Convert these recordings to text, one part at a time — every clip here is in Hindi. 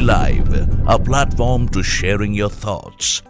Live, a platform to sharing your thoughts.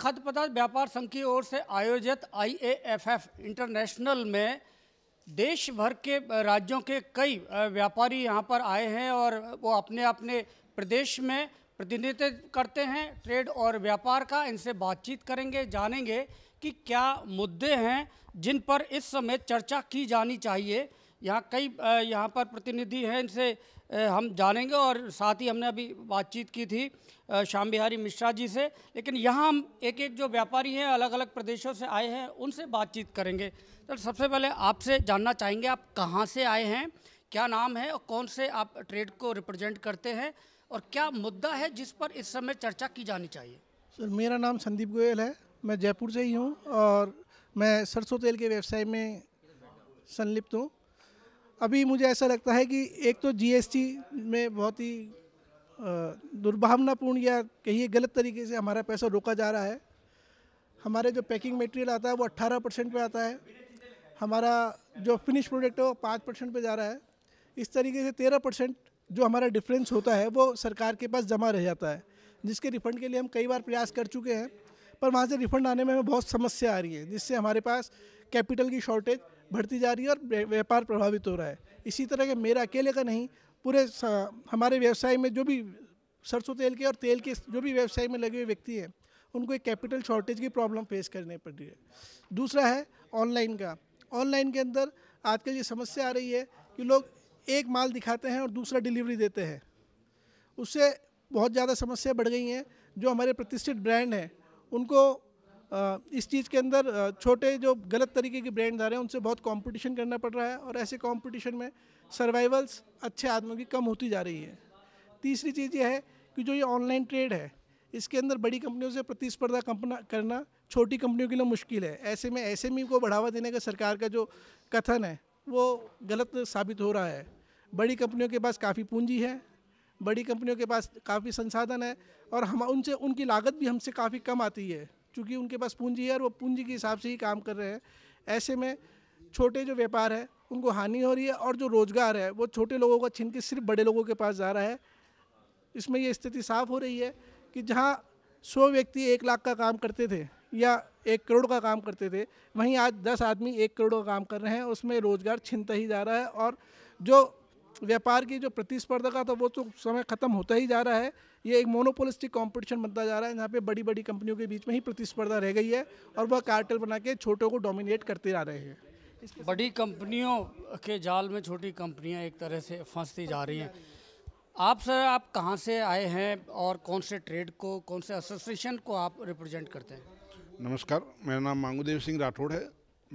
खाद्य पदार्थ व्यापार संघ की ओर से आयोजित आईएएफएफ इंटरनेशनल में देश भर के राज्यों के कई व्यापारी यहाँ पर आए हैं और वो अपने अपने प्रदेश में प्रतिनिधित्व करते हैं ट्रेड और व्यापार का इनसे बातचीत करेंगे जानेंगे कि क्या मुद्दे हैं जिन पर इस समय चर्चा की जानी चाहिए यहाँ कई यहाँ पर प्रतिनिधि हैं इनसे हम जानेंगे और साथ ही हमने अभी बातचीत की थी श्याम बिहारी मिश्रा जी से लेकिन यहाँ हम एक एक जो व्यापारी हैं अलग अलग प्रदेशों से आए हैं उनसे बातचीत करेंगे सर तो सबसे पहले आपसे जानना चाहेंगे आप कहाँ से आए हैं क्या नाम है और कौन से आप ट्रेड को रिप्रेजेंट करते हैं और क्या मुद्दा है जिस पर इस समय चर्चा की जानी चाहिए सर मेरा नाम संदीप गोयल है मैं जयपुर से ही हूँ और मैं सरसों तेल के व्यवसाय में संलिप्त हूँ अभी मुझे ऐसा लगता है कि एक तो जीएसटी में बहुत ही दुर्भावनापूर्ण या कहिए गलत तरीके से हमारा पैसा रोका जा रहा है हमारे जो पैकिंग मटेरियल आता है वो 18 परसेंट पर आता है हमारा जो फिनिश प्रोडक्ट है वो पाँच परसेंट पर जा रहा है इस तरीके से तेरह परसेंट जो हमारा डिफरेंस होता है वो सरकार के पास जमा रह जाता है जिसके रिफंड के लिए हम कई बार प्रयास कर चुके हैं पर वहाँ से रिफंड आने में हमें बहुत समस्या आ रही है जिससे हमारे पास कैपिटल की शॉर्टेज बढ़ती जा रही है और व्यापार प्रभावित हो रहा है इसी तरह के मेरा अकेले का नहीं पूरे हमारे व्यवसाय में जो भी सरसों तेल के और तेल के जो भी व्यवसाय में लगे हुए व्यक्ति हैं उनको एक कैपिटल शॉर्टेज की प्रॉब्लम फेस करनी पड़ रही है दूसरा है ऑनलाइन का ऑनलाइन के अंदर आजकल ये समस्या आ रही है कि लोग एक माल दिखाते हैं और दूसरा डिलीवरी देते हैं उससे बहुत ज़्यादा समस्या बढ़ गई हैं जो हमारे प्रतिष्ठित ब्रांड हैं उनको इस चीज़ के अंदर छोटे जो गलत तरीके के ब्रांड आ रहे हैं उनसे बहुत कंपटीशन करना पड़ रहा है और ऐसे कंपटीशन में सर्वाइवल्स अच्छे आदमियों की कम होती जा रही है तीसरी चीज़ ये है कि जो ये ऑनलाइन ट्रेड है इसके अंदर बड़ी कंपनियों से प्रतिस्पर्धा करना छोटी कंपनियों के लिए मुश्किल है ऐसे में एस को बढ़ावा देने का सरकार का जो कथन है वो गलत साबित हो रहा है बड़ी कंपनियों के पास काफ़ी पूंजी है बड़ी कंपनियों के पास काफ़ी संसाधन है और हम उनसे उनकी लागत भी हमसे काफ़ी कम आती है चूँकि उनके पास पूंजी है और वो पूंजी के हिसाब से ही काम कर रहे हैं ऐसे में छोटे जो व्यापार है उनको हानि हो रही है और जो रोज़गार है वो छोटे लोगों का छीन के सिर्फ बड़े लोगों के पास जा रहा है इसमें ये स्थिति साफ हो रही है कि जहाँ सौ व्यक्ति एक लाख का काम करते थे या एक करोड़ का काम करते थे वहीं आज दस आदमी एक करोड़ का काम कर रहे हैं उसमें रोज़गार छिनता ही जा रहा है और जो व्यापार की जो प्रतिस्पर्धा का था वो तो समय ख़त्म होता ही जा रहा है ये एक मोनोपोलिस्टिक कंपटीशन बनता जा रहा है जहाँ पे बड़ी बड़ी कंपनियों के बीच में ही प्रतिस्पर्धा रह गई है और वह कार्टल बना के छोटों को डोमिनेट करते जा रहे हैं बड़ी कंपनियों के जाल में छोटी कंपनियाँ एक तरह से फंसती जा रही हैं आप सर आप कहाँ से आए हैं और कौन से ट्रेड को कौन से एसोसिएशन को आप रिप्रजेंट करते हैं नमस्कार मेरा नाम मांगूदेव सिंह राठौड़ है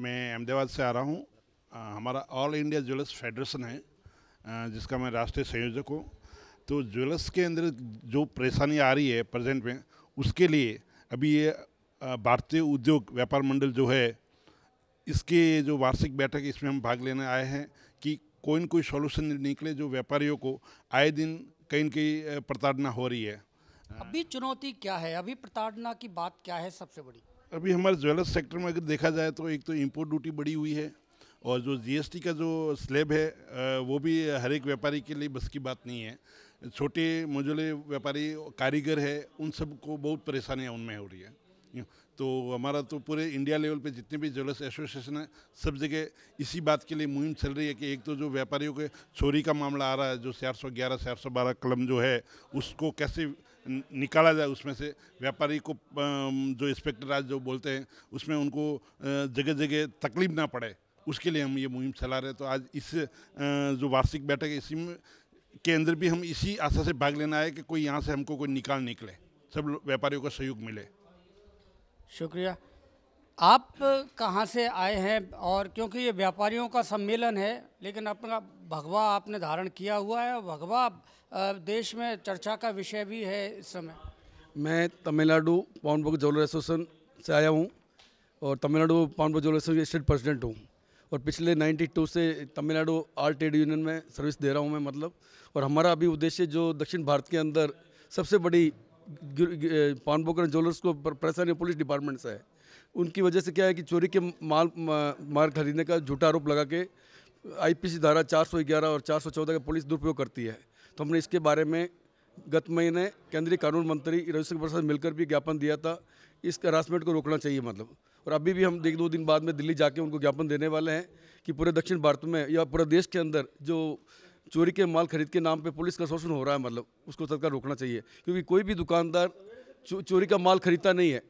मैं अहमदाबाद से आ रहा हूँ हमारा ऑल इंडिया ज्वेलर्स फेडरेशन है जिसका मैं राष्ट्रीय संयोजक हूँ तो ज्वेलर्स के अंदर जो परेशानी आ रही है प्रेजेंट में उसके लिए अभी ये भारतीय उद्योग व्यापार मंडल जो है इसके जो वार्षिक बैठक इसमें हम भाग लेने आए हैं कि कोई न कोई सॉल्यूशन निकले जो व्यापारियों को आए दिन कहीं कहीं प्रताड़ना हो रही है अभी चुनौती क्या है अभी प्रताड़ना की बात क्या है सबसे बड़ी अभी हमारे ज्वेलर्स सेक्टर में अगर देखा जाए तो एक तो इम्पोर्ट ड्यूटी बढ़ी हुई है और जो जीएसटी का जो स्लेब है वो भी हर एक व्यापारी के लिए बस की बात नहीं है छोटे मझोले व्यापारी कारीगर है उन सबको बहुत परेशानियाँ उनमें हो रही है तो हमारा तो पूरे इंडिया लेवल पे जितने भी ज्वेलर्स एसोसिएशन है सब जगह इसी बात के लिए मुहिम चल रही है कि एक तो जो व्यापारियों के चोरी का मामला आ रहा है जो चार सौ ग्यारह चार सौ बारह कलम जो है उसको कैसे निकाला जाए उसमें से व्यापारी को जो इंस्पेक्टर आज जो बोलते हैं उसमें उनको जगह जगह तकलीफ ना पड़े उसके लिए हम ये मुहिम चला रहे हैं तो आज इस जो वार्षिक बैठक है इसी में के अंदर भी हम इसी आशा से भाग लेना है कि कोई यहाँ से हमको कोई निकाल निकले सब व्यापारियों को सहयोग मिले शुक्रिया आप कहाँ से आए हैं और क्योंकि ये व्यापारियों का सम्मेलन है लेकिन अपना भगवा आपने धारण किया हुआ है और भगवा देश में चर्चा का विषय भी है इस समय मैं Tamil Nadu pawnbroker jeweller association से आया हूँ और Tamil Nadu pawnbroker jeweller association state president हूँ और पिछले 92 से तमिलनाडु ऑल ट्रेड यूनियन में सर्विस दे रहा हूँ मैं मतलब और हमारा अभी उद्देश्य जो दक्षिण भारत के अंदर सबसे बड़ी पानबोकर ज्वेलर्स को परेशानी पुलिस डिपार्टमेंट से है उनकी वजह से क्या है कि चोरी के माल माल खरीदने का झूठा आरोप लगा के आईपीसी धारा 411 और 414 का पुलिस दुरुपयोग करती है तो हमने इसके बारे में गत महीने केंद्रीय कानून मंत्री रविशंकर प्रसाद मिलकर भी ज्ञापन दिया था इस हरासमेंट को रोकना चाहिए मतलब और अभी भी हम एक दो दिन बाद में दिल्ली जाके उनको ज्ञापन देने वाले हैं कि पूरे दक्षिण भारत में या पूरे देश के अंदर जो चोरी के माल खरीद के नाम पे पुलिस का शोषण हो रहा है मतलब उसको सरकार रोकना चाहिए क्योंकि कोई भी दुकानदार चो, चोरी का माल खरीदता नहीं है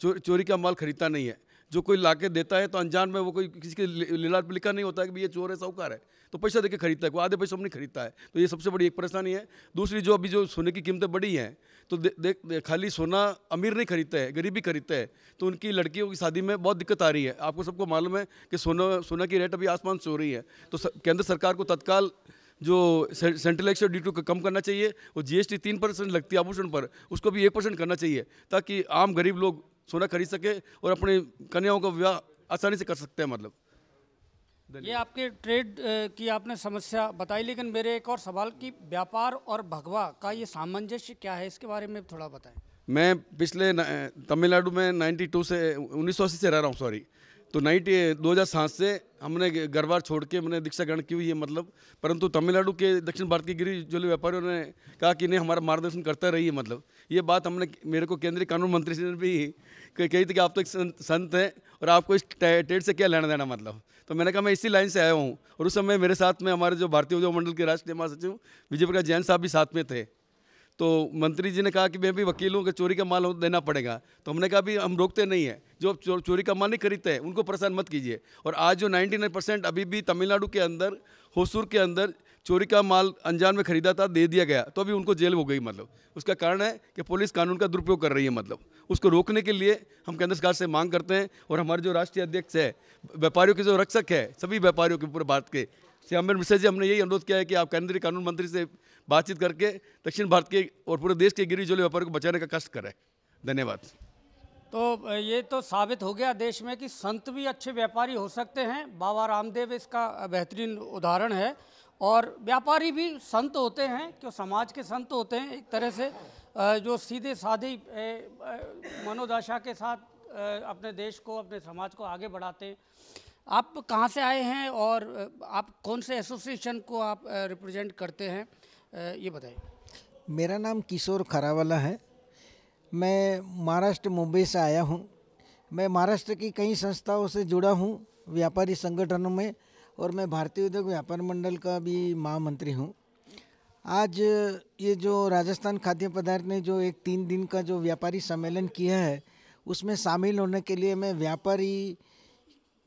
चो, चोरी का माल खरीदता नहीं है जो कोई ला देता है तो अनजान में वो कोई किसी के लिला लिखा नहीं होता है कि ये चोर है साहूकार है तो पैसा देके खरीदता है कोई आधे पैसे हम नहीं खरीदता है तो ये सबसे बड़ी एक परेशानी है दूसरी जो अभी जो सोने की कीमतें बढ़ी हैं तो देख दे, दे, खाली सोना अमीर नहीं खरीदते हैं गरीब भी खरीदते हैं तो उनकी लड़कियों की शादी में बहुत दिक्कत आ रही है आपको सबको मालूम है कि सोना सोना की रेट अभी आसमान से हो रही है तो केंद्र सरकार को तत्काल जो सेंट्रल एक्साइज ड्यूटी को कम करना चाहिए और जीएसटी तीन परसेंट लगती है आभूषण पर उसको भी एक परसेंट करना चाहिए ताकि आम गरीब लोग सोना खरीद सके और अपने कन्याओं का विवाह आसानी से कर सकते हैं मतलब ये आपके ट्रेड की आपने समस्या बताई लेकिन मेरे एक और सवाल कि व्यापार और भगवा का ये सामंजस्य क्या है इसके बारे में थोड़ा बताएं मैं पिछले तमिलनाडु में 92 से 1980 से रह रहा हूँ सॉरी तो नाइटी दो हज़ार सात से हमने घरवार छोड़ के हमने दीक्षा ग्रहण की हुई है मतलब परंतु तमिलनाडु के दक्षिण भारत के जो व्यापारियों ने कहा कि नहीं हमारा मार्गदर्शन करता रही है मतलब ये बात हमने मेरे को केंद्रीय कानून मंत्री जी ने भी कही थी कि आप तो एक संत हैं और आपको इस ट्रेड से क्या लेना देना मतलब तो मैंने कहा मैं इसी लाइन से आया हूँ और उस समय मेरे साथ में हमारे जो भारतीय उद्योग मंडल के राष्ट्रीय महासचिव विजय प्रकाश जैन साहब भी साथ में थे तो मंत्री जी ने कहा कि मैं भी वकीलों के चोरी का माल देना पड़ेगा तो हमने कहा भी हम रोकते नहीं है जो चो, चोरी का माल नहीं खरीदते हैं उनको परेशान मत कीजिए और आज जो 99 परसेंट अभी भी तमिलनाडु के अंदर होसूर के अंदर चोरी का माल अनजान में खरीदा था दे दिया गया तो अभी उनको जेल हो गई मतलब उसका कारण है कि पुलिस कानून का दुरुपयोग कर रही है मतलब उसको रोकने के लिए हम केंद्र सरकार से मांग करते हैं और हमारे जो राष्ट्रीय अध्यक्ष है व्यापारियों के जो रक्षक है सभी व्यापारियों के पूरे भारत के श्री अमर मिश्रा जी हमने यही अनुरोध किया है कि आप केंद्रीय कानून मंत्री से बातचीत करके दक्षिण भारत के और पूरे देश के गिरी जोले व्यापारी को बचाने का कष्ट करें धन्यवाद तो ये तो साबित हो गया देश में कि संत भी अच्छे व्यापारी हो सकते हैं बाबा रामदेव इसका बेहतरीन उदाहरण है और व्यापारी भी संत होते हैं क्यों समाज के संत होते हैं एक तरह से जो सीधे साधे मनोदशा के साथ अपने देश को अपने समाज को आगे बढ़ाते हैं आप कहाँ से आए हैं और आप कौन से एसोसिएशन को आप रिप्रेजेंट करते हैं ये बताइए मेरा नाम किशोर खरावाला है मैं महाराष्ट्र मुंबई से आया हूँ मैं महाराष्ट्र की कई संस्थाओं से जुड़ा हूँ व्यापारी संगठनों में और मैं भारतीय उद्योग व्यापार मंडल का भी महामंत्री हूँ आज ये जो राजस्थान खाद्य पदार्थ ने जो एक तीन दिन का जो व्यापारी सम्मेलन किया है उसमें शामिल होने के लिए मैं व्यापारी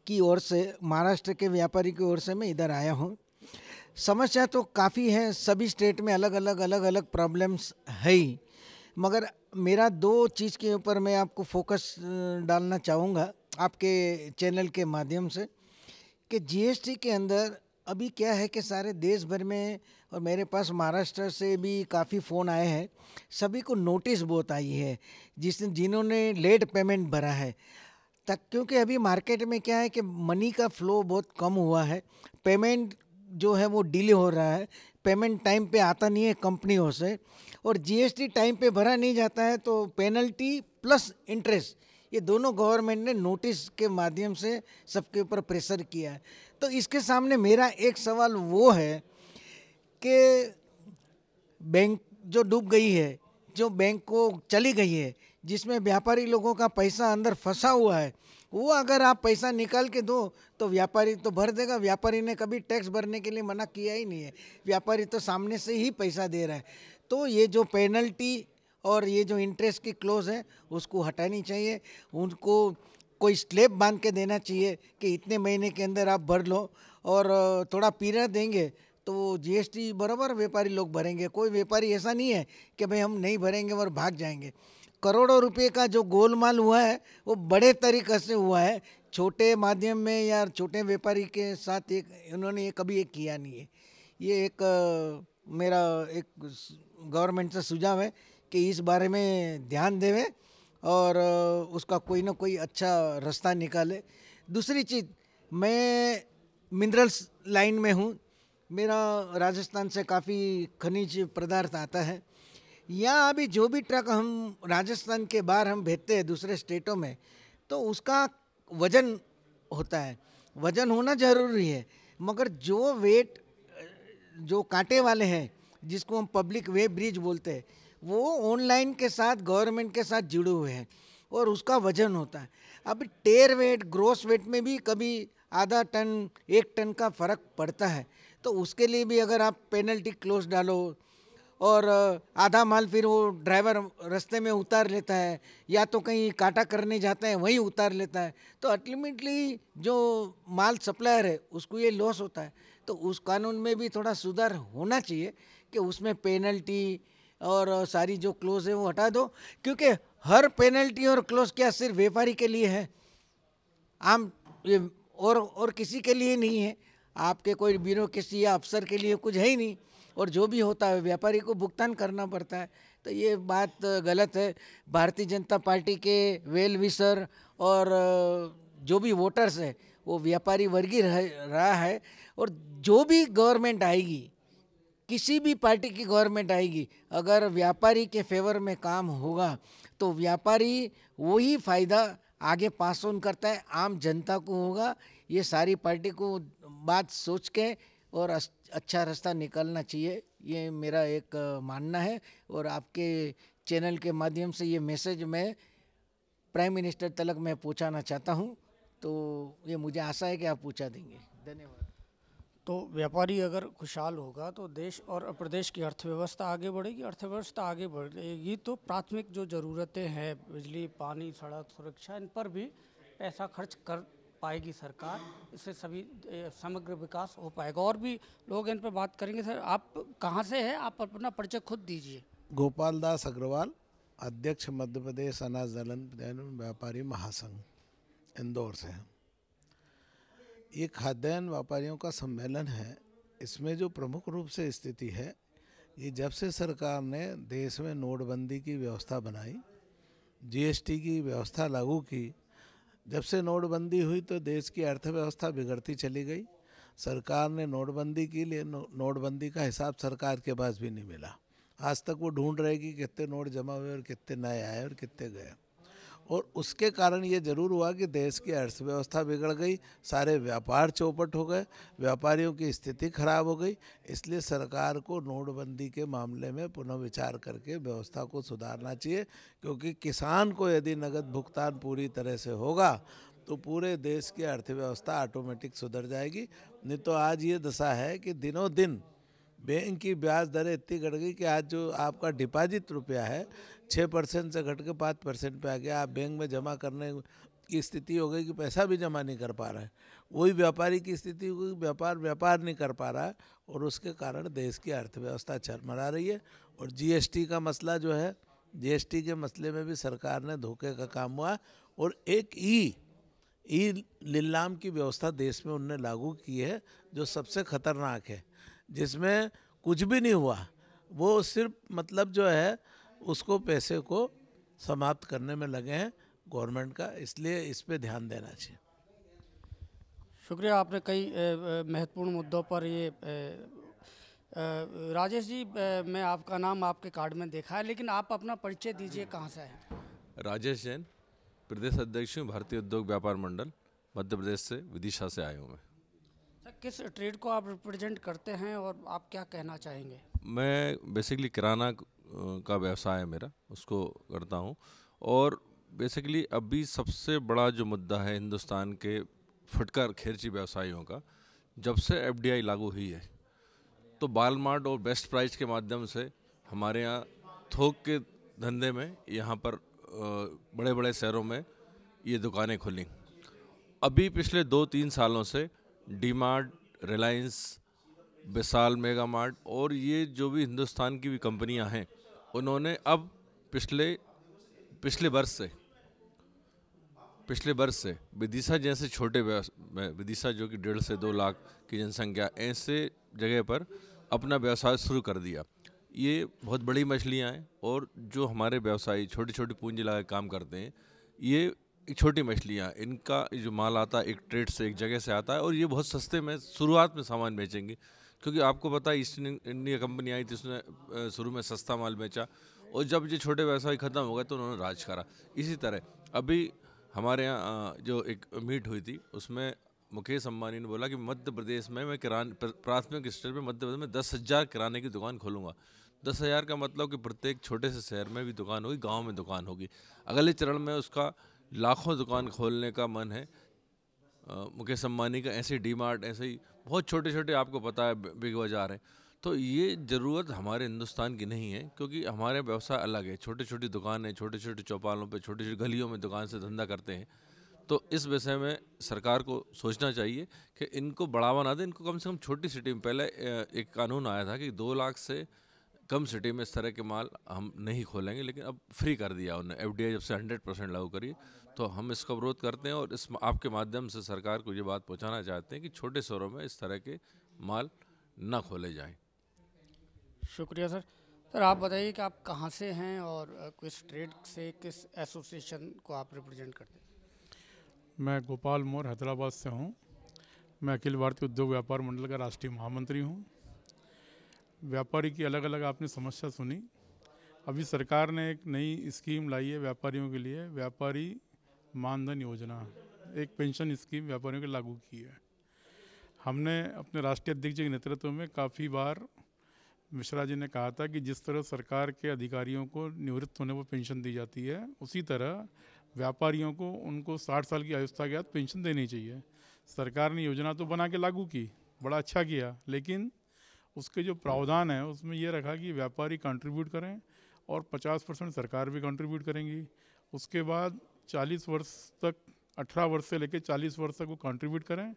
की ओर से महाराष्ट्र के व्यापारी की ओर से मैं इधर आया हूँ समस्या तो काफ़ी है सभी स्टेट में अलग अलग अलग अलग प्रॉब्लम्स है ही मगर मेरा दो चीज़ के ऊपर मैं आपको फोकस डालना चाहूँगा आपके चैनल के माध्यम से कि जीएसटी के अंदर अभी क्या है कि सारे देश भर में और मेरे पास महाराष्ट्र से भी काफ़ी फ़ोन आए हैं सभी को नोटिस बहुत आई है जिस जिन्होंने लेट पेमेंट भरा है तक क्योंकि अभी मार्केट में क्या है कि मनी का फ्लो बहुत कम हुआ है पेमेंट जो है वो डिले हो रहा है पेमेंट टाइम पे आता नहीं है कंपनियों से और जीएसटी टाइम पे भरा नहीं जाता है तो पेनल्टी प्लस इंटरेस्ट ये दोनों गवर्नमेंट ने नोटिस के माध्यम से सबके ऊपर प्रेशर किया है तो इसके सामने मेरा एक सवाल वो है कि बैंक जो डूब गई है जो बैंक को चली गई है जिसमें व्यापारी लोगों का पैसा अंदर फंसा हुआ है वो अगर आप पैसा निकाल के दो तो व्यापारी तो भर देगा व्यापारी ने कभी टैक्स भरने के लिए मना किया ही नहीं है व्यापारी तो सामने से ही पैसा दे रहा है तो ये जो पेनल्टी और ये जो इंटरेस्ट की क्लोज है उसको हटानी चाहिए उनको कोई स्लेब बांध के देना चाहिए कि इतने महीने के अंदर आप भर लो और थोड़ा पीरियड देंगे तो जीएसटी बराबर व्यापारी लोग भरेंगे कोई व्यापारी ऐसा नहीं है कि भाई हम नहीं भरेंगे और भाग जाएंगे करोड़ों रुपए का जो गोलमाल हुआ है वो बड़े तरीके से हुआ है छोटे माध्यम में या छोटे व्यापारी के साथ एक इन्होंने ये कभी एक किया नहीं है ये एक मेरा एक गवर्नमेंट से सुझाव है कि इस बारे में ध्यान देवें और उसका कोई ना कोई अच्छा रास्ता निकाले दूसरी चीज़ मैं मिनरल्स लाइन में हूँ मेरा राजस्थान से काफ़ी खनिज पदार्थ आता है या अभी जो भी ट्रक हम राजस्थान के बाहर हम भेजते हैं दूसरे स्टेटों में तो उसका वजन होता है वजन होना ज़रूरी है मगर जो वेट जो कांटे वाले हैं जिसको हम पब्लिक वे ब्रिज बोलते हैं वो ऑनलाइन के साथ गवर्नमेंट के साथ जुड़े हुए हैं और उसका वजन होता है अब टेर वेट ग्रोस वेट में भी कभी आधा टन एक टन का फ़र्क पड़ता है तो उसके लिए भी अगर आप पेनल्टी क्लोज डालो और आधा माल फिर वो ड्राइवर रास्ते में उतार लेता है या तो कहीं काटा करने जाते हैं वहीं उतार लेता है तो अल्टीमेटली जो माल सप्लायर है उसको ये लॉस होता है तो उस कानून में भी थोड़ा सुधार होना चाहिए कि उसमें पेनल्टी और सारी जो क्लोज है वो हटा दो क्योंकि हर पेनल्टी और क्लोज क्या सिर्फ व्यापारी के लिए है आम और और किसी के लिए नहीं है आपके कोई ब्यूरोसी या अफसर के लिए कुछ है ही नहीं और जो भी होता है व्यापारी को भुगतान करना पड़ता है तो ये बात गलत है भारतीय जनता पार्टी के वेल विसर और जो भी वोटर्स है वो व्यापारी वर्गी रह रहा है और जो भी गवर्नमेंट आएगी किसी भी पार्टी की गवर्नमेंट आएगी अगर व्यापारी के फेवर में काम होगा तो व्यापारी वही फ़ायदा आगे पास ऑन करता है आम जनता को होगा ये सारी पार्टी को बात सोच के और अच्छा रास्ता निकालना चाहिए ये मेरा एक मानना है और आपके चैनल के माध्यम से ये मैसेज मैं प्राइम मिनिस्टर तलक मैं पहुँचाना चाहता हूँ तो ये मुझे आशा है कि आप पूछा देंगे धन्यवाद तो व्यापारी अगर खुशहाल होगा तो देश और प्रदेश की अर्थव्यवस्था आगे बढ़ेगी अर्थव्यवस्था आगे बढ़ेगी तो प्राथमिक जो ज़रूरतें हैं बिजली पानी सड़क सुरक्षा इन पर भी पैसा खर्च कर पाएगी सरकार इससे सभी समग्र विकास हो पाएगा और भी लोग इन पर बात करेंगे सर आप कहाँ से हैं आप अपना परिचय खुद दीजिए गोपाल दास अग्रवाल अध्यक्ष मध्य प्रदेश अनाज दलहन व्यापारी महासंघ इंदौर से हैं ये खाद्यान्न व्यापारियों का सम्मेलन है इसमें जो प्रमुख रूप से स्थिति है ये जब से सरकार ने देश में नोटबंदी की व्यवस्था बनाई जीएसटी की व्यवस्था लागू की जब से नोटबंदी हुई तो देश की अर्थव्यवस्था बिगड़ती चली गई सरकार ने नोटबंदी की लिए नोटबंदी का हिसाब सरकार के पास भी नहीं मिला आज तक वो ढूंढ रहेगी कितने नोट जमा हुए और कितने नए आए और कितने गए और उसके कारण ये जरूर हुआ कि देश की अर्थव्यवस्था बिगड़ गई सारे व्यापार चौपट हो गए व्यापारियों की स्थिति खराब हो गई इसलिए सरकार को नोटबंदी के मामले में पुनः विचार करके व्यवस्था को सुधारना चाहिए क्योंकि किसान को यदि नगद भुगतान पूरी तरह से होगा तो पूरे देश की अर्थव्यवस्था ऑटोमेटिक सुधर जाएगी नहीं तो आज ये दशा है कि दिनों दिन बैंक की ब्याज दरें इतनी घट गई कि आज जो आपका डिपॉजिट रुपया है छः परसेंट से घट के पाँच परसेंट पर आ गया आप बैंक में जमा करने की स्थिति हो गई कि पैसा भी जमा नहीं कर पा रहा है वही व्यापारी की स्थिति हो गई व्यापार व्यापार नहीं कर पा रहा है और उसके कारण देश की अर्थव्यवस्था चरमरा रही है और जीएसटी का मसला जो है जीएसटी के मसले में भी सरकार ने धोखे का काम हुआ और एक ई ई लीलाम की व्यवस्था देश में उनने लागू की है जो सबसे खतरनाक है जिसमें कुछ भी नहीं हुआ वो सिर्फ मतलब जो है उसको पैसे को समाप्त करने में लगे हैं गवर्नमेंट का इसलिए इस पर ध्यान देना चाहिए शुक्रिया आपने कई महत्वपूर्ण मुद्दों पर ये राजेश जी मैं आपका नाम आपके कार्ड में देखा है लेकिन आप अपना परिचय दीजिए कहाँ से हैं राजेश जैन प्रदेश अध्यक्ष हूँ भारतीय उद्योग व्यापार मंडल मध्य प्रदेश से विदिशा से आया हूँ मैं सर किस ट्रेड को आप रिप्रेजेंट करते हैं और आप क्या कहना चाहेंगे मैं बेसिकली किराना का व्यवसाय है मेरा उसको करता हूँ और बेसिकली अभी सबसे बड़ा जो मुद्दा है हिंदुस्तान के फुटकर खेरची व्यवसायियों का जब से एफ लागू हुई है तो बालमार्ट और बेस्ट प्राइस के माध्यम से हमारे यहाँ थोक के धंधे में यहाँ पर बड़े बड़े शहरों में ये दुकानें खुली अभी पिछले दो तीन सालों से D Mart Reliance Vishal Mega Mart और ये जो भी हिंदुस्तान की भी कंपनियाँ हैं उन्होंने अब पिछले पिछले वर्ष से पिछले वर्ष से विदिशा जैसे छोटे विदिशा जो कि डेढ़ से दो लाख की जनसंख्या ऐसे जगह पर अपना व्यवसाय शुरू कर दिया ये बहुत बड़ी मछलियाँ हैं और जो हमारे व्यवसायी छोटी छोटी पूंजी लगा काम करते हैं ये छोटी मछलियाँ इनका जो माल आता है एक ट्रेड से एक जगह से आता है और ये बहुत सस्ते में शुरुआत में सामान बेचेंगे क्योंकि आपको पता है ईस्ट इंडिया कंपनी आई थी उसने शुरू में सस्ता माल बेचा और जब ये छोटे व्यवसाय ख़त्म हो गए तो उन्होंने राज करा इसी तरह अभी हमारे यहाँ जो एक मीट हुई थी उसमें मुकेश अम्बानी ने बोला कि मध्य प्रदेश में मैं किरान प्राथमिक स्तर पर मध्य प्रदेश में दस हज़ार किराने की दुकान खोलूँगा दस हज़ार का मतलब कि प्रत्येक छोटे से शहर में भी दुकान होगी गांव में दुकान होगी अगले चरण में उसका लाखों दुकान खोलने का मन है मुकेश अम्बानी का ऐसे डी मार्ट ऐसे ही बहुत छोटे छोटे आपको पता है बिग बाजार है तो ये ज़रूरत हमारे हिंदुस्तान की नहीं है क्योंकि हमारे व्यवसाय अलग है छोटी छोटी दुकान है छोटे छोटे चौपालों पर छोटी छोटी गलियों में दुकान से धंधा करते हैं तो इस विषय में सरकार को सोचना चाहिए कि इनको बढ़ावा ना दें इनको कम से कम छोटी सिटी में पहले एक कानून आया था कि दो लाख से कम सिटी में इस तरह के माल हम नहीं खोलेंगे लेकिन अब फ्री कर दिया उन्होंने एफ जब से हंड्रेड परसेंट लागू करिए तो हम इसका विरोध करते हैं और इस आपके माध्यम से सरकार को ये बात पहुंचाना चाहते हैं कि छोटे शहरों में इस तरह के माल न खोले जाएं शुक्रिया सर सर आप बताइए कि आप कहाँ से हैं और किस ट्रेड से किस एसोसिएशन को आप रिप्रेजेंट करते हैं मैं गोपाल मोर हैदराबाद से हूँ मैं अखिल भारतीय उद्योग व्यापार मंडल का राष्ट्रीय महामंत्री हूँ व्यापारी की अलग अलग आपने समस्या सुनी अभी सरकार ने एक नई स्कीम लाई है व्यापारियों के लिए व्यापारी मानधन योजना एक पेंशन स्कीम व्यापारियों के लागू की है हमने अपने राष्ट्रीय अध्यक्ष जी के नेतृत्व में काफ़ी बार मिश्रा जी ने कहा था कि जिस तरह सरकार के अधिकारियों को निवृत्त होने पर पेंशन दी जाती है उसी तरह व्यापारियों को उनको साठ साल की आयुष्ता के बाद पेंशन देनी चाहिए सरकार ने योजना तो बना के लागू की बड़ा अच्छा किया लेकिन उसके जो प्रावधान है उसमें यह रखा कि व्यापारी कंट्रीब्यूट करें और 50 परसेंट सरकार भी कंट्रीब्यूट करेंगी उसके बाद 40 वर्ष तक 18 वर्ष से लेकर 40 वर्ष तक वो कंट्रीब्यूट करें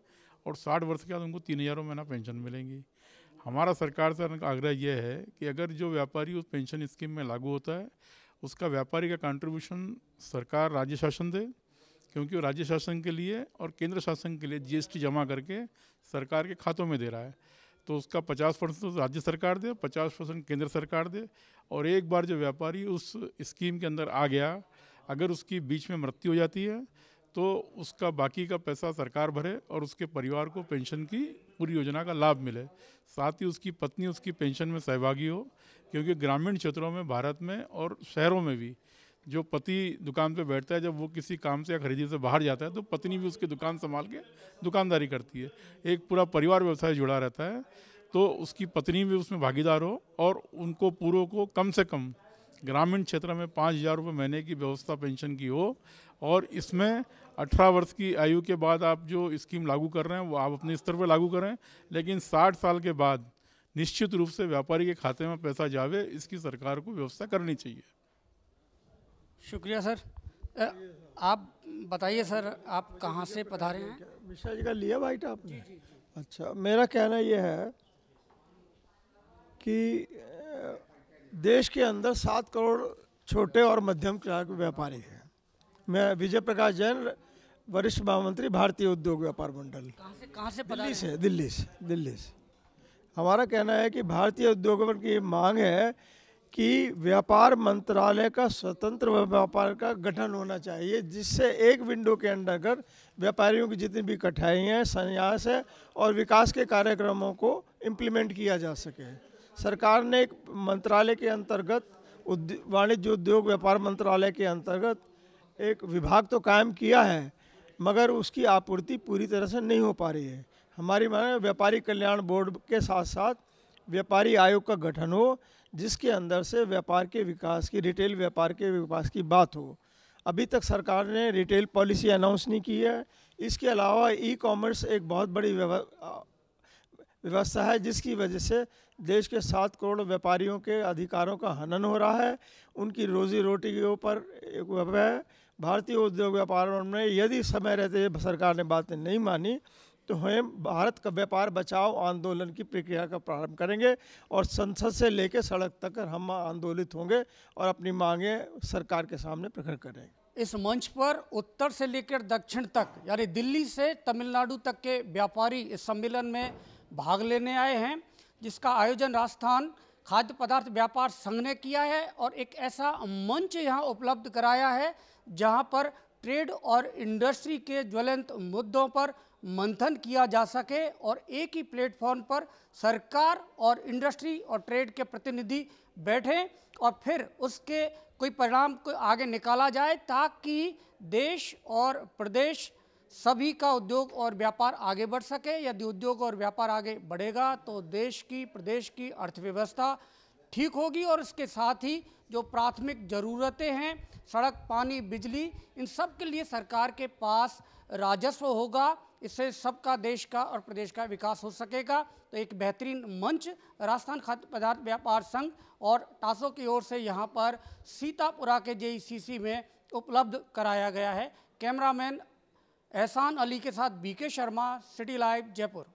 और 60 वर्ष के बाद उनको तीन हज़ार महीना पेंशन मिलेंगी हमारा सरकार से आग्रह यह है कि अगर जो व्यापारी उस पेंशन स्कीम में लागू होता है उसका व्यापारी का कंट्रीब्यूशन सरकार राज्य शासन दे क्योंकि वो राज्य शासन के लिए और केंद्र शासन के लिए जीएसटी जमा करके सरकार के खातों में दे रहा है तो उसका 50 परसेंट तो राज्य सरकार दे 50 परसेंट केंद्र सरकार दे और एक बार जो व्यापारी उस स्कीम के अंदर आ गया अगर उसकी बीच में मृत्यु हो जाती है तो उसका बाकी का पैसा सरकार भरे और उसके परिवार को पेंशन की पूरी योजना का लाभ मिले साथ ही उसकी पत्नी उसकी पेंशन में सहभागी हो क्योंकि ग्रामीण क्षेत्रों में भारत में और शहरों में भी जो पति दुकान पे बैठता है जब वो किसी काम से या खरीदी से बाहर जाता है तो पत्नी भी उसकी दुकान संभाल के दुकानदारी करती है एक पूरा परिवार व्यवसाय जुड़ा रहता है तो उसकी पत्नी भी उसमें भागीदार हो और उनको पूर्व को कम से कम ग्रामीण क्षेत्र में पाँच हज़ार रुपये महीने की व्यवस्था पेंशन की हो और इसमें अठारह वर्ष की आयु के बाद आप जो स्कीम लागू कर रहे हैं वो आप अपने स्तर पर लागू करें लेकिन साठ साल के बाद निश्चित रूप से व्यापारी के खाते में पैसा जावे इसकी सरकार को व्यवस्था करनी चाहिए शुक्रिया सर आप बताइए सर आप कहाँ से पधारे हैं मिश्रा जी का लिया वाइट आपने अच्छा मेरा कहना यह है कि देश के अंदर सात करोड़ छोटे और मध्यम के व्यापारी हैं मैं विजय प्रकाश जैन वरिष्ठ महामंत्री भारतीय उद्योग व्यापार मंडल कहाँ से दिल्ली से दिल्ली से दिल्ली से हमारा कहना है कि भारतीय उद्योगों की मांग है कि व्यापार मंत्रालय का स्वतंत्र व्यापार का गठन होना चाहिए जिससे एक विंडो के अंतर्गत व्यापारियों की जितनी भी कठिनाइयाँ हैं संन्यास है और विकास के कार्यक्रमों को इम्प्लीमेंट किया जा सके सरकार ने एक मंत्रालय के अंतर्गत वाणिज्य उद्योग व्यापार मंत्रालय के अंतर्गत एक विभाग तो कायम किया है मगर उसकी आपूर्ति पूरी तरह से नहीं हो पा रही है हमारी मांग व्यापारी कल्याण बोर्ड के साथ साथ व्यापारी आयोग का गठन हो जिसके अंदर से व्यापार के विकास की रिटेल व्यापार के विकास की बात हो अभी तक सरकार ने रिटेल पॉलिसी अनाउंस नहीं की है इसके अलावा ई कॉमर्स एक बहुत बड़ी व्यवस्था है जिसकी वजह से देश के सात करोड़ व्यापारियों के अधिकारों का हनन हो रहा है उनकी रोजी रोटी के ऊपर एक है भारतीय उद्योग व्यापार में यदि समय रहते सरकार ने बातें नहीं मानी तो हम भारत का व्यापार बचाओ आंदोलन की प्रक्रिया का प्रारंभ करेंगे और संसद से लेकर सड़क तक हम आंदोलित होंगे और अपनी मांगें सरकार के सामने प्रकट करेंगे इस मंच पर उत्तर से लेकर दक्षिण तक यानी दिल्ली से तमिलनाडु तक के व्यापारी इस सम्मेलन में भाग लेने आए हैं जिसका आयोजन राजस्थान खाद्य पदार्थ व्यापार संघ ने किया है और एक ऐसा मंच यहाँ उपलब्ध कराया है जहाँ पर ट्रेड और इंडस्ट्री के ज्वलंत मुद्दों पर मंथन किया जा सके और एक ही प्लेटफॉर्म पर सरकार और इंडस्ट्री और ट्रेड के प्रतिनिधि बैठें और फिर उसके कोई परिणाम को आगे निकाला जाए ताकि देश और प्रदेश सभी का उद्योग और व्यापार आगे बढ़ सके यदि उद्योग और व्यापार आगे बढ़ेगा तो देश की प्रदेश की अर्थव्यवस्था ठीक होगी और इसके साथ ही जो प्राथमिक ज़रूरतें हैं सड़क पानी बिजली इन सब के लिए सरकार के पास राजस्व होगा इससे सबका देश का और प्रदेश का विकास हो सकेगा तो एक बेहतरीन मंच राजस्थान खाद्य पदार्थ व्यापार संघ और टासो की ओर से यहाँ पर सीतापुरा के जेईसीसी में उपलब्ध कराया गया है कैमरामैन एहसान अली के साथ B K Sharma City Live Jaipur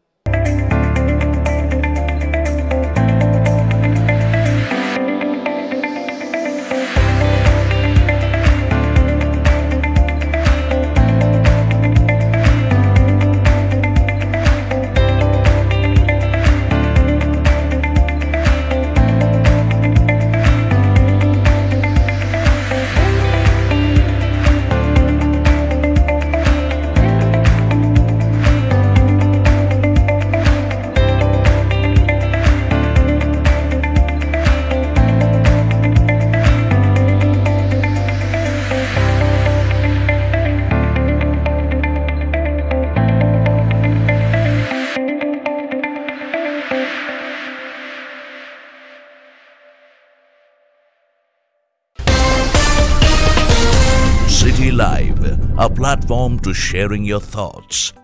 warm to sharing your thoughts.